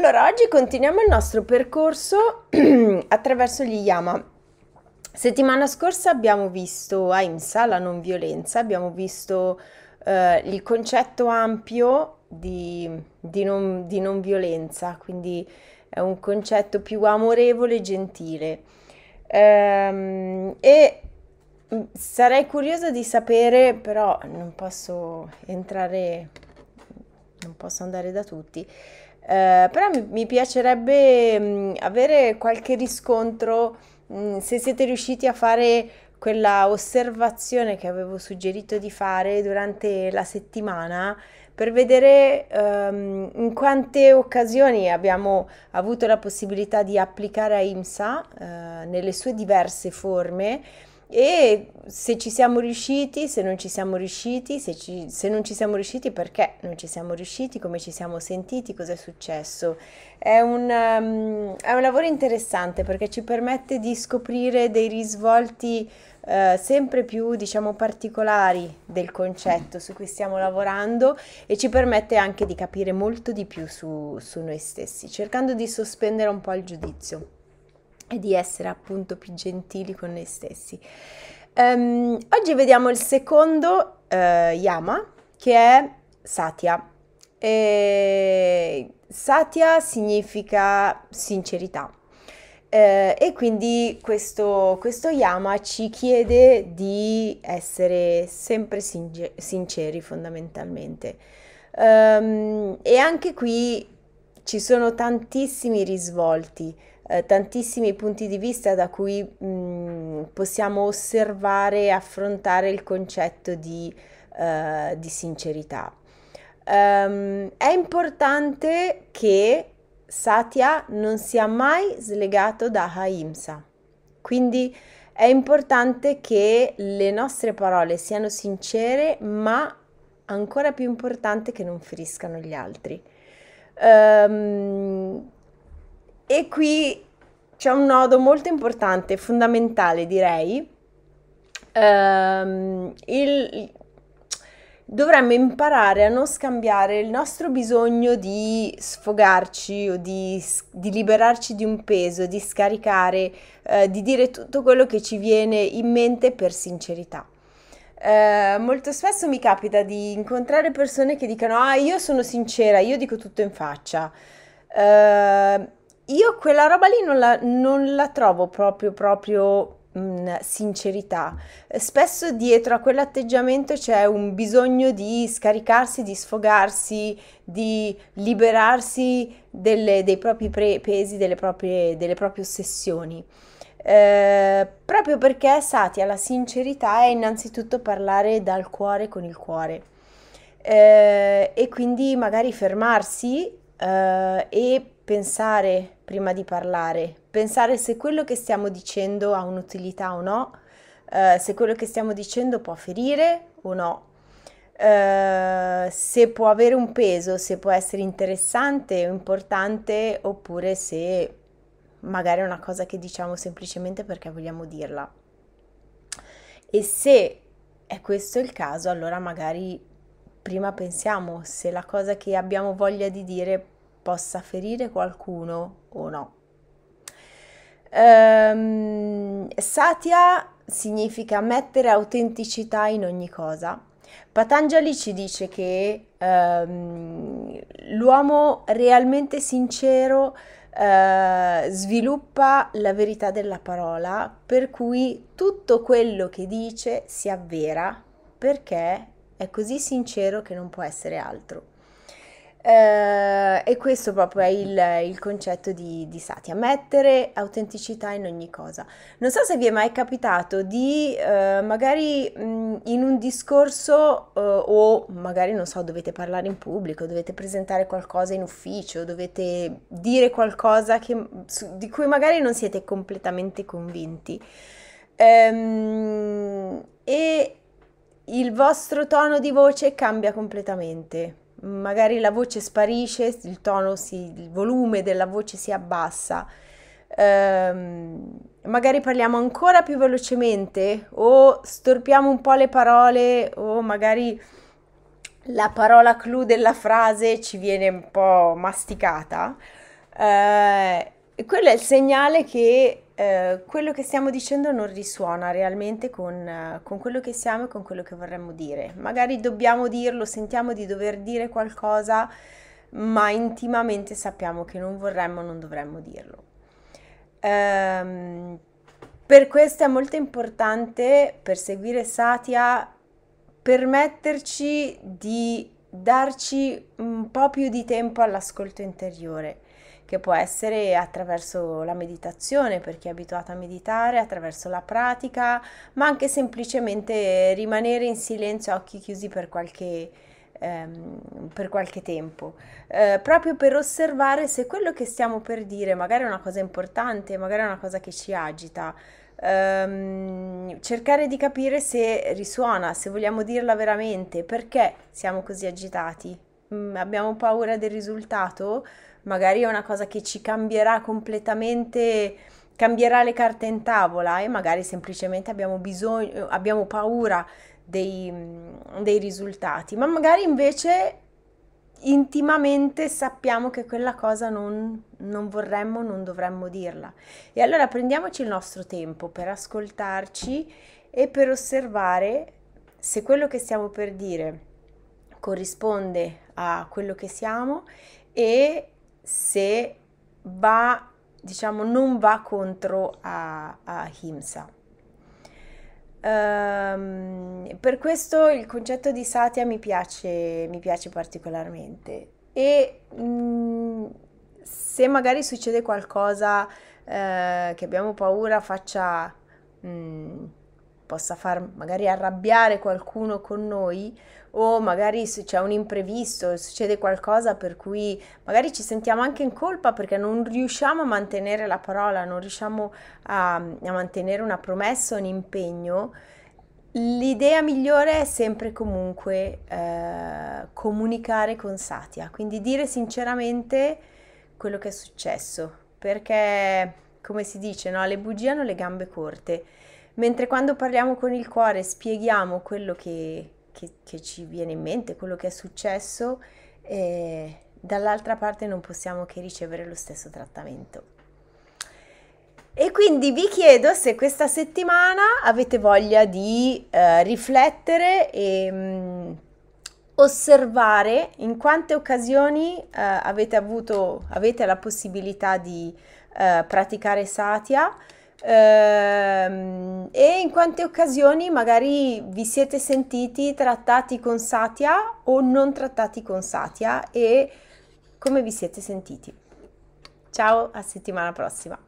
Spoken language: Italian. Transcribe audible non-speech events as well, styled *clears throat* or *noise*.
Allora, oggi continuiamo il nostro percorso *clears throat* attraverso gli Yama. Settimana scorsa abbiamo visto Aimsa, ah, la non violenza, abbiamo visto eh, il concetto ampio di, di, non, di non violenza, quindi è un concetto più amorevole e gentile. Ehm, e mm, sarei curiosa di sapere, però non posso entrare non posso andare da tutti, eh, però mi, mi piacerebbe mh, mm, avere qualche riscontro mh, mm, se siete riusciti a fare quella osservazione che avevo suggerito di fare durante la settimana per vedere um, in quante occasioni abbiamo avuto la possibilità di applicare a IMSA uh, eh, nelle sue diverse forme e se ci siamo riusciti, se non ci siamo riusciti, se, ci, se, non ci siamo riusciti perché non ci siamo riusciti, come ci siamo sentiti, cosa è successo. È un, um, è un lavoro interessante perché ci permette di scoprire dei risvolti uh, sempre più diciamo particolari del concetto su cui stiamo lavorando e ci permette anche di capire molto di più su, su noi stessi, cercando di sospendere un po' il giudizio e di essere appunto più gentili con noi stessi. Um, oggi vediamo il secondo uh, yama che è satya. E satya significa sincerità. Eh, e quindi questo, questo, yama ci chiede di essere sempre sincer- sinceri fondamentalmente. Um, e anche qui ci sono tantissimi risvolti eh, tantissimi punti di vista da cui mh, mm, possiamo osservare e affrontare il concetto di, uh, di sincerità. Um, è importante che Satya non sia mai slegato da Haimsa, quindi è importante che le nostre parole siano sincere, ma ancora più importante che non feriscano gli altri. Um, e qui c'è un nodo molto importante, fondamentale direi. Um, il, dovremmo imparare a non scambiare il nostro bisogno di sfogarci o di, di liberarci di un peso, di scaricare, eh, di dire tutto quello che ci viene in mente per sincerità. Eh, molto spesso mi capita di incontrare persone che dicono ah io sono sincera, io dico tutto in faccia. Eh, io quella roba lì non la, non la trovo proprio, proprio mm, sincerità. Spesso dietro a quell'atteggiamento c'è un bisogno di scaricarsi, di sfogarsi, di liberarsi delle, dei propri pre- pesi, delle proprie, delle proprie ossessioni. Eh, proprio perché Satya, la sincerità è innanzitutto parlare dal cuore con il cuore eh, e quindi magari fermarsi eh, e pensare prima di parlare, pensare se quello che stiamo dicendo ha un'utilità o no, eh, se quello che stiamo dicendo può ferire o no, eh, se può avere un peso, se può essere interessante o importante oppure se magari è una cosa che diciamo semplicemente perché vogliamo dirla. E se è questo il caso, allora magari prima pensiamo se la cosa che abbiamo voglia di dire possa ferire qualcuno o no. Um, satya significa mettere autenticità in ogni cosa. Patanjali ci dice che um, l'uomo realmente sincero uh, sviluppa la verità della parola, per cui tutto quello che dice si avvera perché è così sincero che non può essere altro. Eh, e questo proprio è il, il concetto di, di, Satya, mettere autenticità in ogni cosa. Non so se vi è mai capitato di eh, magari mh, in un discorso eh, o magari non so, dovete parlare in pubblico, dovete presentare qualcosa in ufficio, dovete dire qualcosa che, su, di cui magari non siete completamente convinti. Ehm, e il vostro tono di voce cambia completamente magari la voce sparisce, il tono si, il volume della voce si abbassa. Ehm, magari parliamo ancora più velocemente o storpiamo un po' le parole o magari la parola clou della frase ci viene un po' masticata. Ehm, e quello è il segnale che eh, quello che stiamo dicendo non risuona realmente con, eh, con quello che siamo e con quello che vorremmo dire. Magari dobbiamo dirlo, sentiamo di dover dire qualcosa, ma intimamente sappiamo che non vorremmo, non dovremmo dirlo. Ehm, per questo è molto importante, per seguire Satya, permetterci di darci un po' più di tempo all'ascolto interiore che può essere attraverso la meditazione per chi è abituato a meditare, attraverso la pratica, ma anche semplicemente rimanere in silenzio a occhi chiusi per qualche, ehm, per qualche tempo, eh, proprio per osservare se quello che stiamo per dire magari è una cosa importante, magari è una cosa che ci agita, Um, cercare di capire se risuona, se vogliamo dirla veramente, perché siamo così agitati. Mm, abbiamo paura del risultato? magari è una cosa che ci cambierà completamente, cambierà le carte in tavola e magari semplicemente abbiamo bisogno, abbiamo paura dei, mm, dei risultati, ma magari invece intimamente sappiamo che quella cosa non, non, vorremmo, non dovremmo dirla. E allora prendiamoci il nostro tempo per ascoltarci e per osservare se quello che stiamo per dire corrisponde a quello che siamo e se va, diciamo, non va contro a, a Himsa. Um, per questo il concetto di Satya mi piace, mi piace particolarmente e mh, mm, se magari succede qualcosa eh, che abbiamo paura faccia mh, mm, possa far magari arrabbiare qualcuno con noi o magari se c'è un imprevisto, succede qualcosa per cui magari ci sentiamo anche in colpa perché non riusciamo a mantenere la parola, non riusciamo a, a mantenere una promessa, un impegno, l'idea migliore è sempre comunque eh, comunicare con Satya, quindi dire sinceramente quello che è successo, perché come si dice, no? le bugie hanno le gambe corte. Mentre quando parliamo con il cuore spieghiamo quello che, che, che ci viene in mente, quello che è successo, eh, dall'altra parte non possiamo che ricevere lo stesso trattamento. E quindi vi chiedo se questa settimana avete voglia di eh, riflettere e mh, mm, osservare in quante occasioni eh, avete avuto avete la possibilità di eh, praticare satya Ehm, e in quante occasioni magari vi siete sentiti trattati con satia o non trattati con satia e come vi siete sentiti? Ciao, a settimana prossima.